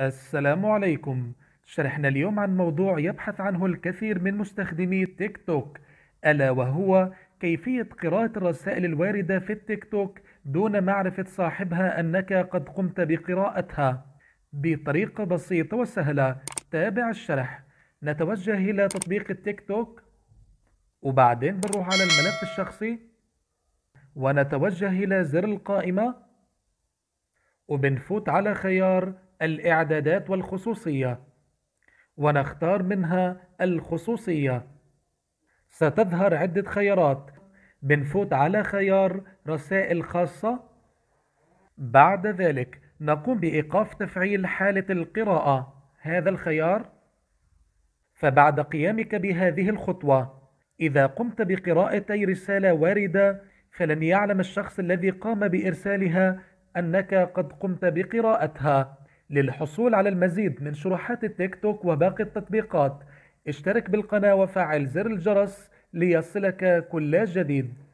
السلام عليكم شرحنا اليوم عن موضوع يبحث عنه الكثير من مستخدمي تيك توك ألا وهو كيفية قراءة الرسائل الواردة في التيك توك دون معرفة صاحبها أنك قد قمت بقراءتها بطريقة بسيطة وسهلة تابع الشرح نتوجه إلى تطبيق التيك توك وبعدين بنروح على الملف الشخصي ونتوجه إلى زر القائمة وبنفوت على خيار الإعدادات والخصوصية ونختار منها الخصوصية ستظهر عدة خيارات بنفوت على خيار رسائل خاصة بعد ذلك نقوم بإيقاف تفعيل حالة القراءة هذا الخيار فبعد قيامك بهذه الخطوة إذا قمت بقراءتي رسالة واردة فلن يعلم الشخص الذي قام بإرسالها أنك قد قمت بقراءتها للحصول على المزيد من شروحات التيك توك وباقي التطبيقات اشترك بالقناة وفعل زر الجرس ليصلك كل جديد